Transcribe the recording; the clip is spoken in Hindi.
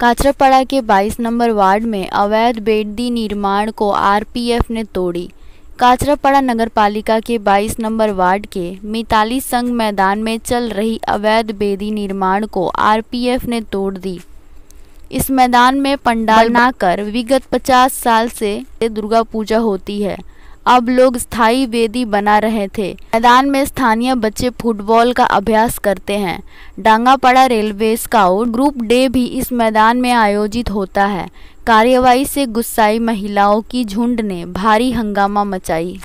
काचरापाड़ा के 22 नंबर वार्ड में अवैध बेटदी निर्माण को आरपीएफ ने तोड़ी काचरापाड़ा नगर पालिका के 22 नंबर वार्ड के मिताली संघ मैदान में चल रही अवैध बेदी निर्माण को आरपीएफ ने तोड़ दी इस मैदान में पंडाल बनाकर विगत 50 साल से दुर्गा पूजा होती है अब लोग स्थायी वेदी बना रहे थे मैदान में स्थानीय बच्चे फुटबॉल का अभ्यास करते हैं Dangapara railway scout group day भी इस मैदान में आयोजित होता है कार्यवाही से गुस्साई महिलाओं की झुंड ने भारी हंगामा मचाई